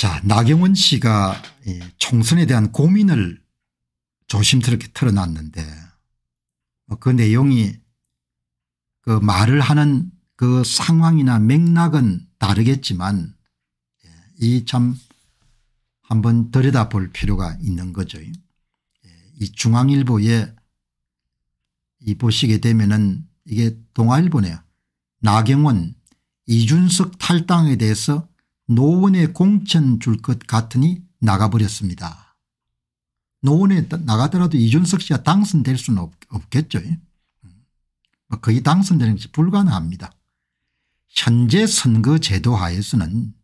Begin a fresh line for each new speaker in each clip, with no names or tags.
자, 나경원 씨가 총선에 대한 고민을 조심스럽게 털어놨는데 뭐 그 내용이 그 말을 하는 그 상황이나 맥락은 다르겠지만 예, 이참 한번 들여다볼 필요가 있는 거죠. 예, 이 중앙일보에 이 보시게 되면은 이게 동아일보네요. 나경원 이준석 탈당에 대해서 노원에 공천 줄 것 같으니 나가버렸습니다. 노원에 나가더라도 이준석 씨가 당선될 수는 없, 겠죠 예? 뭐 거의 당선되는 것이 불가능합니다. 현재 선거 제도 하에서는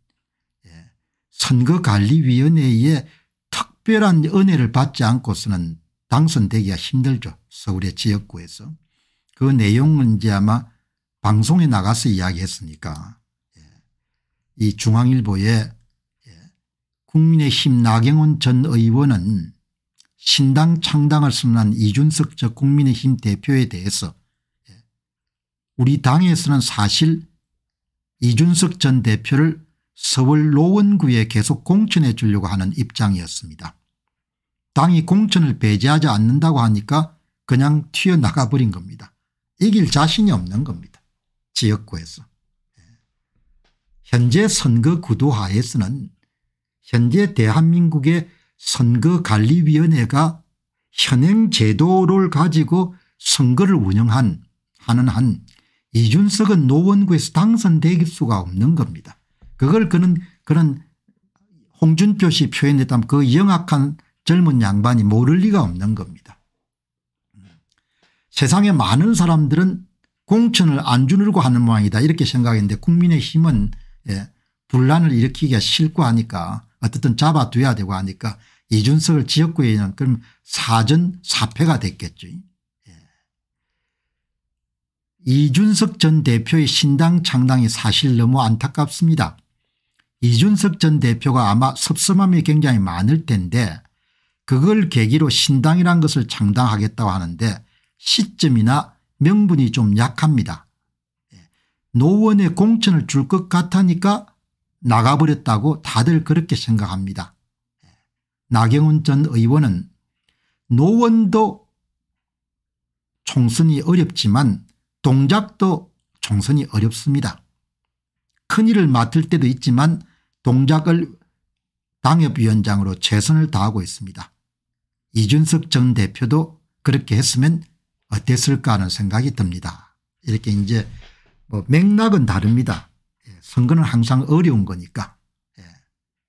예, 선거관리위원회의 특별한 은혜를 받지 않고서는 당선되기가 힘들죠. 서울의 지역구에서. 그 내용은 이제 아마 방송에 나가서 이야기했으니까 이 중앙일보에 예, 국민의힘 나경원 전 의원은 신당 창당을 선언한 이준석 전 국민의힘 대표에 대해서 예, 우리 당에서는 사실 이준석 전 대표를 서울 노원구에 계속 공천해 주려고 하는 입장이었습니다. 당이 공천을 배제하지 않는다고 하니까 그냥 튀어나가 버린 겁니다. 이길 자신이 없는 겁니다. 지역구에서. 현재 선거 구도하에서는 현재 대한민국의 선거관리위원회가 현행 제도를 가지고 선거를 운영한 하는 한 이준석은 노원구에서 당선될 수가 없는 겁니다. 그걸 그는 그런 홍준표 씨 표현했다면 그 영악한 젊은 양반이 모를 리가 없는 겁니다. 세상에 많은 사람들은 공천을 안주느라고 하는 모양이다 이렇게 생각했는데 국민의힘은 예. 분란을 일으키기가 싫고 하니까 어쨌든 잡아둬야 되고 하니까 이준석을 지역구에 는 그럼 사전 사패가 됐겠죠. 예. 이준석 전 대표의 신당 창당이 사실 너무 안타깝습니다. 이준석 전 대표가 아마 섭섭함이 굉장히 많을 텐데 그걸 계기로 신당이란 것을 창당하겠다고 하는데 시점이나 명분이 좀 약합니다. 노원에 공천을 줄 것 같으니까 나가버렸다고 다들 그렇게 생각합니다. 나경원 전 의원은 노원도 총선이 어렵지만 동작도 총선이 어렵습니다. 큰일을 맡을 때도 있지만 동작을 당협위원장으로 최선을 다하고 있습니다. 이준석 전 대표도 그렇게 했으면 어땠을까 하는 생각이 듭니다. 이렇게 이제 뭐 맥락은 다릅니다. 예, 선거는 항상 어려운 거니까. 예.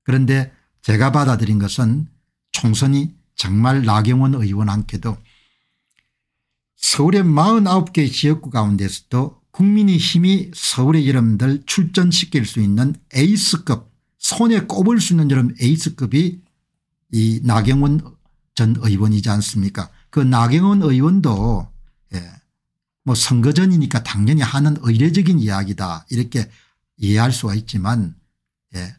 그런데 제가 받아들인 것은 총선이 정말 나경원 의원한테도 서울의 49개 지역구 가운데서도 국민의 힘이 서울의 여러분들 출전시킬 수 있는 에이스급 손에 꼽을 수 있는 여러분 에이스급이 이 나경원 전 의원이지 않습니까 그 나경원 의원도 예. 뭐 선거전이니까 당연히 하는 의례적인 이야기다 이렇게 이해할 수가 있지만 예.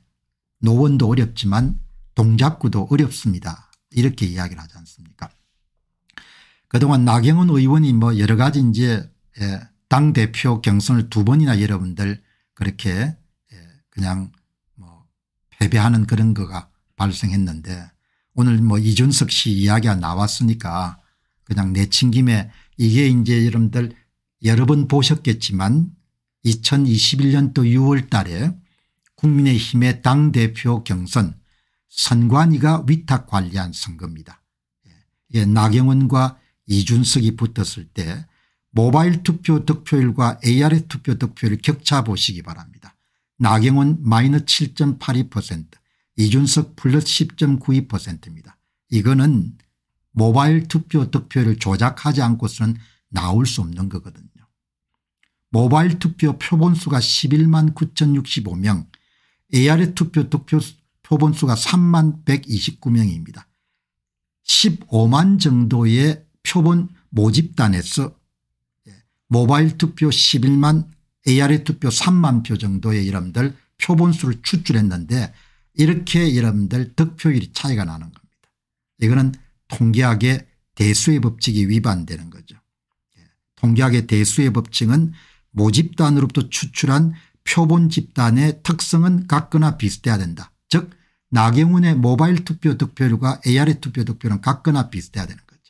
노원도 어렵지만 동작구도 어렵습니다. 이렇게 이야기를 하지 않습니까 그동안 나경원 의원이 뭐 여러 가지 이제 예. 당대표 경선을 두 번이나 여러분들 그렇게 예. 그냥 뭐 패배하는 그런 거가 발생했는데 오늘 뭐 이준석 씨 이야기가 나왔으니까 그냥 내친 김에 이게 이제 여러분들 여러 번 보셨겠지만 2021년도 6월 달에 국민의힘의 당대표 경선 선관위가 위탁 관리한 선거입니다. 예, 나경원과 이준석이 붙었을 때 모바일 투표 득표율과 ARS 투표 득표율 격차 보시기 바랍니다. 나경원 마이너7.82% 이준석 플러스 10.92%입니다. 이거는 모바일 투표 득표를 조작하지 않고서는 나올 수 없는 거거든요. 모바일 투표 표본수가 11만 9,065명 AR의 투표 득표 표본수가 3만 129명입니다. 15만 정도의 표본 모집단에서 예, 모바일 투표 11만 AR의 투표 3만 표 정도의 여러분들 표본수를 추출했는데 이렇게 여러분들 득표율이 차이가 나는 겁니다. 이거는 통계학의 대수의 법칙이 위반되는 거죠. 예. 통계학의 대수의 법칙은 모집단으로부터 추출한 표본 집단의 특성은 같거나 비슷해야 된다. 즉 나경원의 모바일 투표 득표율과 AR의 투표 득표는 같거나 비슷해야 되는 거죠.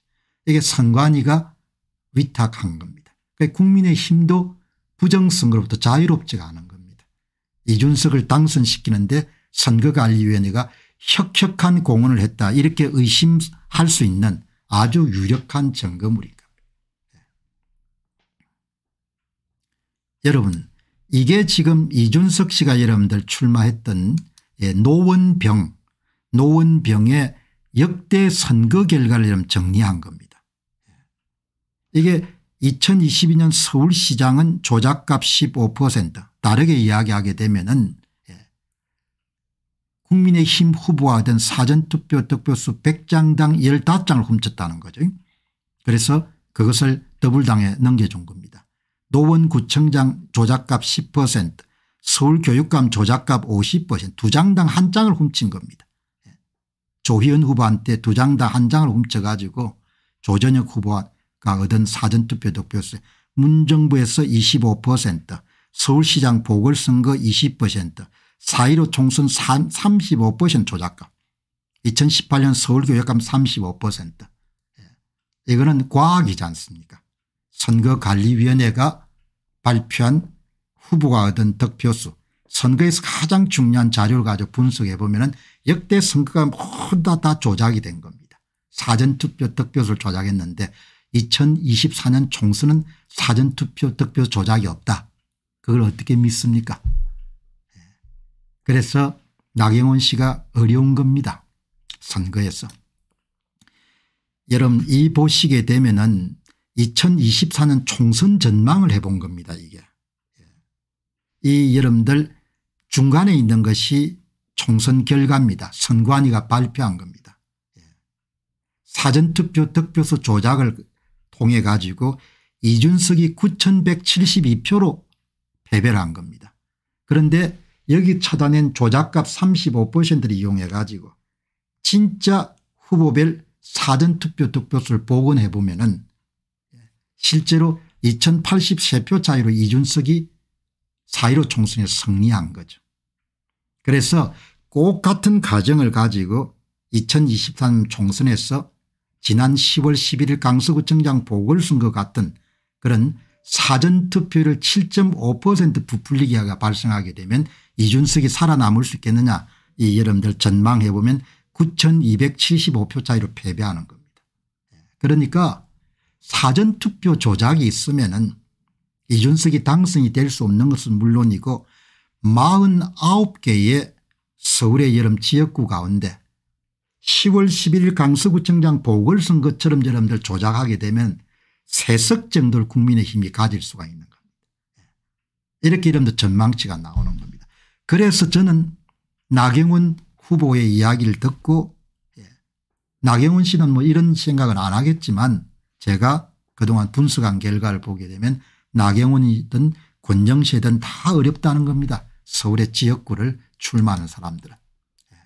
이게 선관위가 위탁한 겁니다. 그러니까 국민의 힘도 부정선거로부터 자유롭지가 않은 겁니다. 이준석을 당선시키는데 선거관리위원회가 혁혁한 공헌을 했다 이렇게 의심할 수 있는 아주 유력한 증거물인 니다 네. 여러분 이게 지금 이준석 씨가 여러분들 출마했던 예, 노원병 노원병의 역대 선거 결과를 정리한 겁니다. 네. 이게 2022년 서울시장은 조작값 15% 다르게 이야기하게 되면 은 국민의힘 후보하던 사전투표 득표수 100장당 15장을 훔쳤다는 거죠. 그래서 그것을 더블당에 넘겨준 겁니다. 노원구청장 조작값 10% 서울교육감 조작값 50%두 장당 한 장을 훔친 겁니다. 조희연 후보한테 두 장당 한 장을 훔쳐가지고 조전혁 후보가 얻은 사전투표 득표수 문정부에서 25% 서울시장 보궐선거 20% 4.15 총선 35% 조작금 2018년 서울교육감 35% 이거는 과학이지 않습니까 선거관리위원회가 발표한 후보가 얻은 득표수 선거에서 가장 중요한 자료를 가지고 분석해 보면 역대 선거가 모두 다, 다 조작이 된 겁니다. 사전투표 득표수를 조작했는데 2024년 총선은 사전투표 득표 조작이 없다. 그걸 어떻게 믿습니까 그래서 나경원 씨가 어려운 겁니다. 선거에서. 여러분 이 보시게 되면은 2024년 총선 전망을 해본 겁니다 이게. 예. 이 여러분들 중간에 있는 것이 총선 결과입니다. 선관위가 발표한 겁니다. 예. 사전투표 득표수 조작을 통해 가지고 이준석이 9172표로 패배를 한 겁니다. 그런데 여기 쳐다낸 조작값 35%를 이용해 가지고 진짜 후보별 사전투표 득표수를 복원해 보면 은 실제로 2083표 차이로 이준석이 4.15 총선에 승리한 거죠. 그래서 꼭 같은 가정을 가지고 2023 총선에서 지난 10월 11일 강서구청장 보궐선거 같은 그런 사전투표를 7.5% 부풀리기가 발생하게 되면 이준석이 살아남을 수 있겠느냐 이 여러분들 전망해 보면 9275표 차이로 패배하는 겁니다. 그러니까 사전투표 조작이 있으면 은 이준석이 당선이 될 수 없는 것은 물론이고 49개의 서울의 여름 지역구 가운데 10월 11일 강서구청장 보궐선거처럼 여러분들 조작하게 되면 세석 정도를 국민의힘이 가질 수가 있는 겁니다. 이렇게 여러분들 전망치가 나오는 겁니다. 그래서 저는 나경원 후보의 이야기를 듣고 예, 나경원 씨는 뭐 이런 생각은 안 하겠지만 제가 그동안 분석한 결과를 보게 되면 나경원이든 권정세든 다 어렵다는 겁니다. 서울의 지역구를 출마하는 사람들은. 예.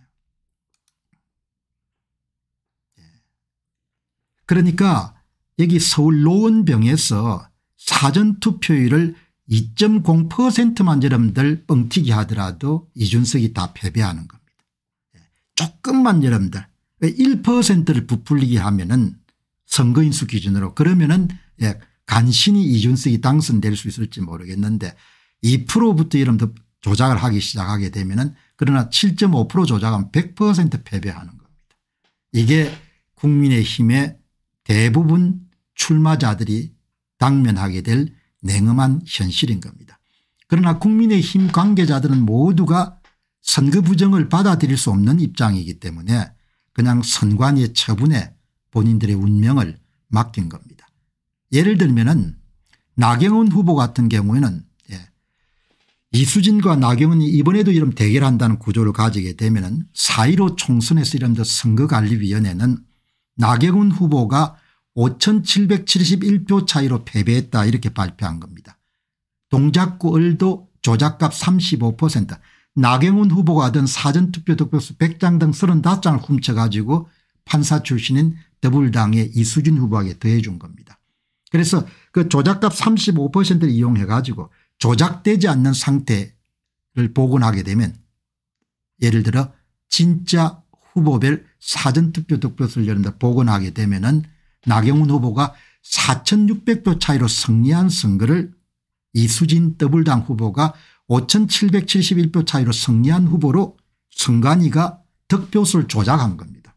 예. 그러니까 여기 서울 노원병에서 사전투표율을 2.0%만 여러분들 뻥튀기 하더라도 이준석이 다 패배하는 겁니다. 조금만 여러분들 1%를 부풀리게 하면은 선거인수 기준으로 그러면은 예, 간신히 이준석이 당선될 수 있을지 모르겠는데 2%부터 여러분들 조작을 하기 시작하게 되면은 그러나 7.5% 조작은 100% 패배하는 겁니다. 이게 국민의힘의 대부분 출마자들이 당면하게 될 냉엄한 현실인 겁니다. 그러나 국민의힘 관계자들은 모두가 선거 부정을 받아들일 수 없는 입장이기 때문에 그냥 선관위의 처분에 본인들의 운명을 맡긴 겁니다. 예를 들면 은 나경원 후보 같은 경우에는 예. 이수진과 나경원이 이번에도 이런 대결한다는 구조를 가지게 되면 은4.15 총선에서 이런 선거관리위원회는 나경원 후보가 5,771표 차이로 패배했다 이렇게 발표한 겁니다. 동작구 을도 조작값 35% 나경원 후보가 하던 사전투표 득표수 100장 등 35장을 훔쳐가지고 판사 출신인 더불당의 이수진 후보에게 더해준 겁니다. 그래서 그 조작값 35%를 이용해 가지고 조작되지 않는 상태를 복원하게 되면 예를 들어 진짜 후보별 사전투표 득표수를 예를 들 복원하게 되면 은 나경원 후보가 4600표 차이로 승리한 선거를 이수진 더블당 후보가 5771표 차이로 승리한 후보로 선관위가 득표수를 조작한 겁니다.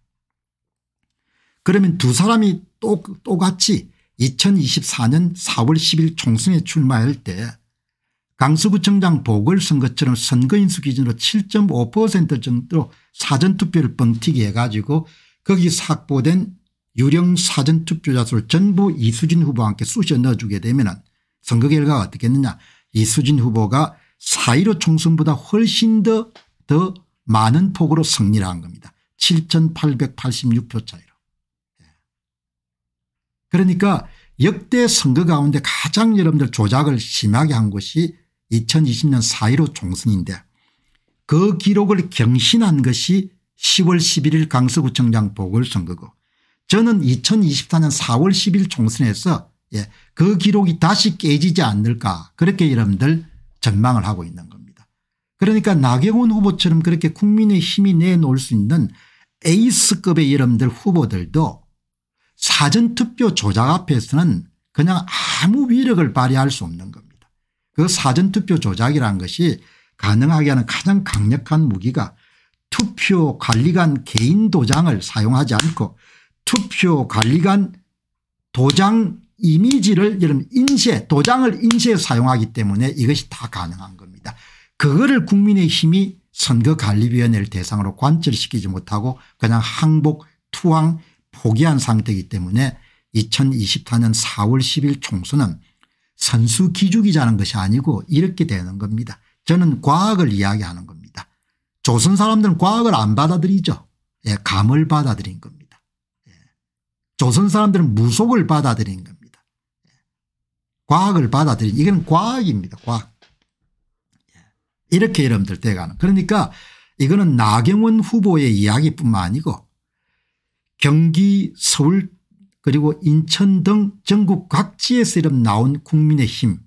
그러면 두 사람이 또, 똑같이 2024년 4월 10일 총선에 출마할 때 강서구청장 보궐선거처럼 선거인수 기준으로 7.5% 정도 사전투표를 뻥튀기 해가지고 거기 확보된 유령 사전투표자수를 전부 이수진 후보와 함께 쑤셔 넣어주게 되면 선거 결과가 어떻겠느냐 이수진 후보가 4.15 총선보다 훨씬 더, 더 많은 폭으로 승리를 한 겁니다. 7886표 차이로. 예. 그러니까 역대 선거 가운데 가장 여러분들 조작을 심하게 한 것이 2020년 4.15 총선인데 그 기록을 경신한 것이 10월 11일 강서구청장 보궐선거고 저는 2024년 4월 10일 총선에서 예, 그 기록이 다시 깨지지 않을까 그렇게 여러분들 전망을 하고 있는 겁니다. 그러니까 나경원 후보처럼 그렇게 국민의 힘이 내놓을 수 있는 에이스급의 여러분들 후보들도 사전투표 조작 앞에서는 그냥 아무 위력을 발휘할 수 없는 겁니다. 그 사전투표 조작이라는 것이 가능하게 하는 가장 강력한 무기가 투표 관리관 개인 도장을 사용하지 않고 투표관리관 도장 이미지를 여러분 인쇄 도장을 인쇄 사용하기 때문에 이것이 다 가능한 겁니다. 그거를 국민의힘이 선거관리위원회를 대상으로 관철시키지 못하고 그냥 항복 투항 포기한 상태이기 때문에 2024년 4월 10일 총선은 선수 기죽이자는 것이 아니고 이렇게 되는 겁니다. 저는 과학을 이야기하는 겁니다. 조선 사람들은 과학을 안 받아들이죠. 예, 감을 받아들인 겁니다. 조선 사람들은 무속을 받아들인 겁니다. 과학을 받아들인 이건 과학입니다. 과학. 예. 이렇게 여러분들 돼가는 그러니까 이거는 나경원 후보의 이야기뿐만 아니고 경기 서울 그리고 인천 등 전국 각지에서 이름 나온 국민의힘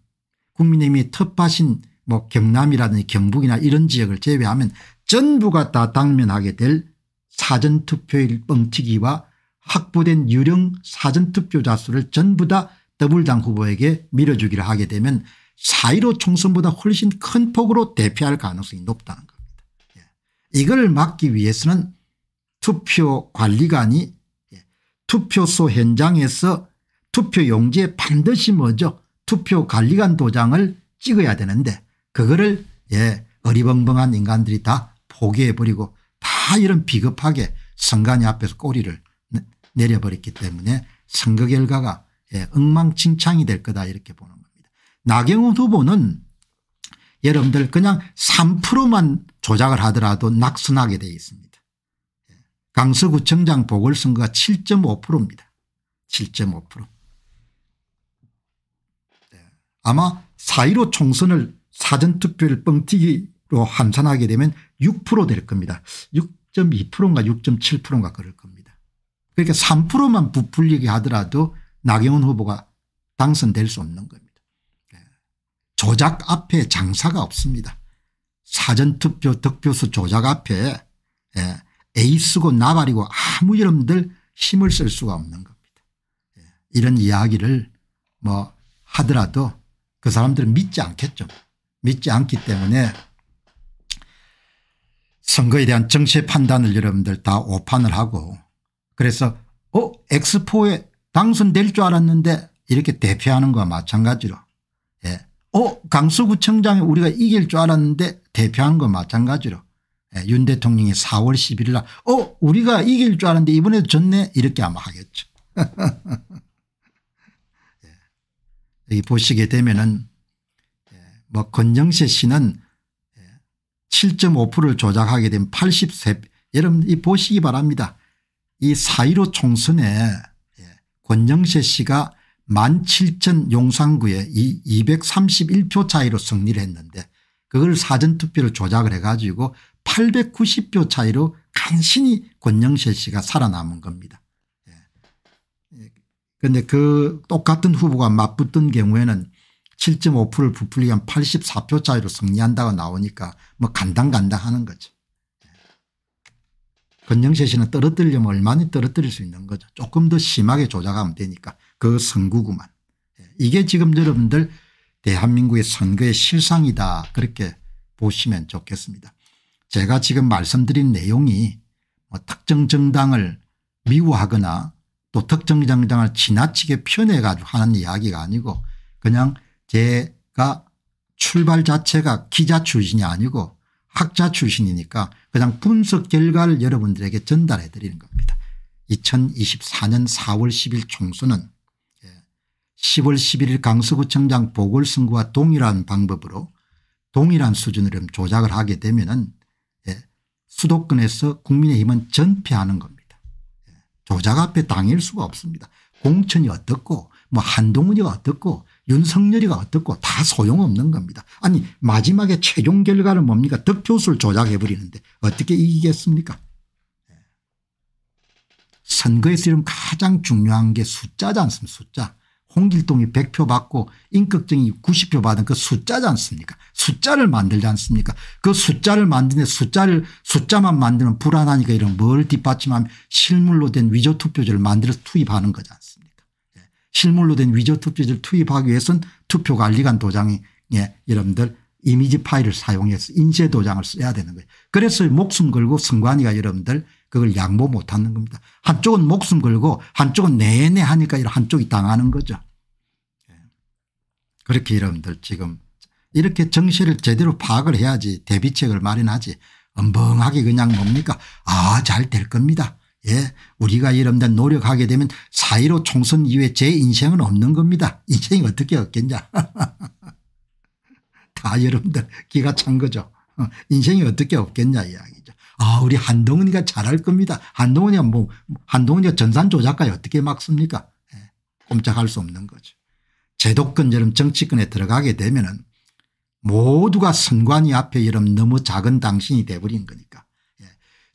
국민의힘이 텃밭인 뭐 경남이라든지 경북이나 이런 지역을 제외하면 전부가 다 당면하게 될 사전투표일 뻥튀기와 확보된 유령 사전투표자 수를 전부 다 더블당 후보에게 밀어주기를 하게 되면 4.15 총선보다 훨씬 큰 폭으로 대패할 가능성이 높다는 겁니다. 예. 이걸 막기 위해서는 투표관리관이 예, 투표소 현장에서 투표용지에 반드시 먼저 투표관리관 도장을 찍어야 되는데 그거를 예, 어리벙벙한 인간들이 다 포기해버리고 다 이런 비겁하게 선관위 앞에서 꼬리를 내려버렸기 때문에 선거 결과가 예, 엉망진창이 될 거다 이렇게 보는 겁니다. 나경원 후보는 여러분들 그냥 3%만 조작을 하더라도 낙선하게 되어 있습니다. 예, 강서구청장 보궐선거가 7.5%입니다. 7.5% 예, 아마 4.15 총선을 사전투표를 뻥튀기로 환산하게 되면 6%될 겁니다. 6.2%인가 6.7%인가 그럴 겁니다. 그러니까 3%만 부풀리게 하더라도 나경원 후보가 당선될 수 없는 겁니다. 네. 조작 앞에 장사가 없습니다. 사전투표 득표수 조작 앞에 예, 에이스고 나발이고 아무 이름들 힘을 쓸 수가 없는 겁니다. 예, 이런 이야기를 뭐 하더라도 그 사람들은 믿지 않겠죠. 믿지 않기 때문에 선거에 대한 정치의 판단을 여러분들 다 오판을 하고 그래서 어 엑스포에 당선될 줄 알았는데 이렇게 대표하는 거와 마찬가지로 예. 어 강서구청장에 우리가 이길 줄 알았는데 대표한 거와 마찬가지로 예. 윤 대통령이 4월 11일 날 어 우리가 이길 줄 알았는데 이번에도 졌네 이렇게 아마 하겠죠. 예. 여기 보시게 되면은 예. 뭐 건정세 씨는 7.5%를 예. 조작하게 된 83, 여러분 이 보시기 바랍니다. 이4.15 총선에 예, 권영세 씨가 17,000 용산구에 이 231표 차이로 승리를 했는데 그걸 사전투표를 조작을 해가지고 890표 차이로 간신히 권영세 씨가 살아남은 겁니다. 그런데 예. 예. 그 똑같은 후보가 맞붙던 경우에는 7.5%를 부풀리한 84표 차이로 승리한다고 나오니까 뭐 간당간당 하는 거죠. 건영세 씨는 떨어뜨리려면 얼마나 떨어뜨릴 수 있는 거죠. 조금 더 심하게 조작하면 되니까 그 선구구만. 예, 이게 지금 여러분들 대한민국의 선거의 실상이다 그렇게 보시면 좋겠습니다. 제가 지금 말씀드린 내용이 뭐 특정 정당을 미워하거나 또 특정 정당을 지나치게 편해 가지고 하는 이야기가 아니고 그냥 제가 출발 자체가 기자 출신이 아니고 학자 출신이니까 그냥 분석 결과를 여러분들에게 전달해 드리는 겁니다. 2024년 4월 10일 총선은 10월 11일 강서구청장 보궐선거와 동일한 방법으로 동일한 수준으로 조작을 하게 되면 은 예, 수도권에서 국민의힘은 전패하는 겁니다. 예, 조작 앞에 당일 수가 없습니다. 공천이 어떻고 뭐 한동훈이 어떻고 윤석열이가 어떻고 다 소용없는 겁니다. 아니 마지막에 최종 결과는 뭡니까 득표수를 조작해버리는데 어떻게 이기겠습니까 선거에서 이런 가장 중요한 게 숫자지 않습니까 숫자. 홍길동이 100표 받고 인격정이 90표 받은 그 숫자지 않습니까 숫자를 만들지 않습니까 그 숫자를 만드는 숫자를 숫자만 만드는 불안하니까 이런 뭘 뒷받침하면 실물로 된 위조투표제를 만들어서 투입하는 거지 않습니까 실물로 된 위조투표지를 투입하기 위해선 투표관리관 도장이 예, 여러분들 이미지 파일을 사용해서 인쇄 도장을 써야 되는 거예요. 그래서 목숨 걸고 선관위가 여러분들 그걸 양보 못하는 겁니다. 한쪽은 목숨 걸고 한쪽은 내내 하니까 한쪽이 당하는 거죠. 예. 그렇게 여러분들 지금 이렇게 정시를 제대로 파악을 해야지 대비책을 마련하지 엉벙하게 그냥 뭡니까 아잘 될 겁니다. 예, 우리가 이런데 노력하게 되면 4.15 총선 이후에 제 인생은 없는 겁니다. 인생이 어떻게 없겠냐. 다 여러분들 기가 찬 거죠. 인생이 어떻게 없겠냐 이야기죠. 아 우리 한동훈이가 잘할 겁니다. 한동훈이가 뭐 한동훈이가 전산 조작까지 어떻게 막습니까. 예, 꼼짝할 수 없는 거죠. 제도권처럼 정치권에 들어가게 되면은 모두가 선관위 앞에 이런 너무 작은 당신이 돼버린 거니까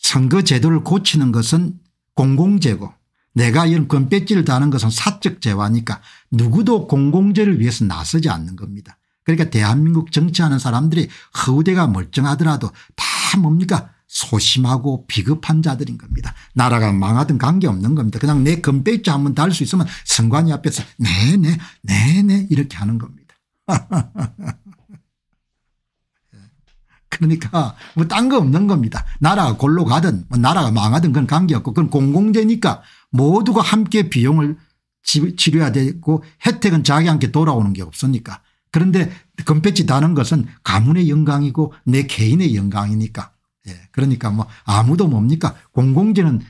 선거제도를 고치는 것은 공공재고 내가 이런 건배지를 다는 것은 사적 재화니까 누구도 공공재를 위해서 나서지 않는 겁니다. 그러니까 대한민국 정치하는 사람들이 허우대가 멀쩡하더라도 다 뭡니까 소심하고 비겁한 자들인 겁니다. 나라가 망하든 관계없는 겁니다. 그냥 내 건배지 한 번 달 수 있으면 선관위 앞에서 네네 네네 이렇게 하는 겁니다. 그러니까 뭐 딴 거 없는 겁니다. 나라가 골로 가든 뭐 나라가 망하든 그건 관계없고 그건 공공재니까 모두가 함께 비용을 치료해야 되고 혜택은 자기한테 돌아오는 게 없으니까. 그런데 금패치 다는 것은 가문의 영광이고 내 개인의 영광이니까. 예. 그러니까 뭐 아무도 뭡니까 공공재는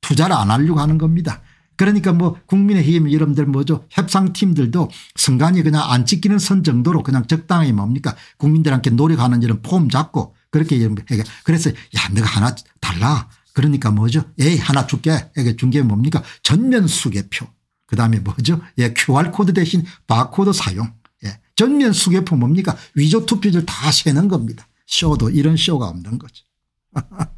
투자를 안 하려고 하는 겁니다. 그러니까 뭐 국민의힘 이러분들 뭐죠 협상팀들도 순간이 그냥 안 찍히는 선 정도로 그냥 적당히 뭡니까 국민들한테 노력하는 이런 폼 잡고 그렇게 얘기해. 그래서 야 내가 하나 달라 그러니까 뭐죠 에이 하나 줄게 이게 준 게 뭡니까 전면 수개표 그다음에 뭐죠 예 QR코드 대신 바코드 사용 예 전면 수개표 뭡니까 위조 투표를 다 세는 겁니다 쇼도 이런 쇼가 없는 거죠